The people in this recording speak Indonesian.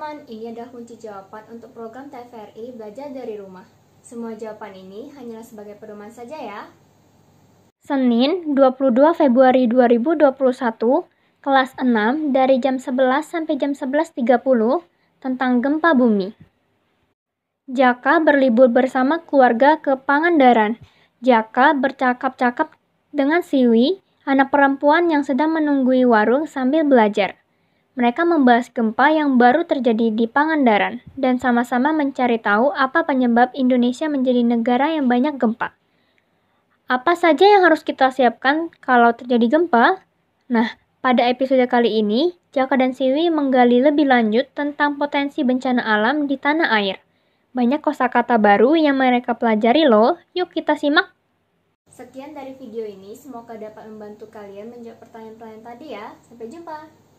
teman-teman, ini adalah kunci jawaban untuk program TVRI Belajar dari Rumah. Semua jawaban ini hanyalah sebagai pedoman saja ya. Senin, 22 Februari 2021, kelas 6 dari jam 11 sampai jam 11.30 tentang gempa bumi. Jaka berlibur bersama keluarga ke Pangandaran. Jaka bercakap-cakap dengan Siwi, anak perempuan yang sedang menunggui warung sambil belajar. Mereka membahas gempa yang baru terjadi di Pangandaran dan sama-sama mencari tahu apa penyebab Indonesia menjadi negara yang banyak gempa. Apa saja yang harus kita siapkan kalau terjadi gempa? Nah, pada episode kali ini, Jaka dan Siwi menggali lebih lanjut tentang potensi bencana alam di tanah air. Banyak kosakata baru yang mereka pelajari loh. Yuk kita simak. Sekian dari video ini, semoga dapat membantu kalian menjawab pertanyaan-pertanyaan tadi ya. Sampai jumpa.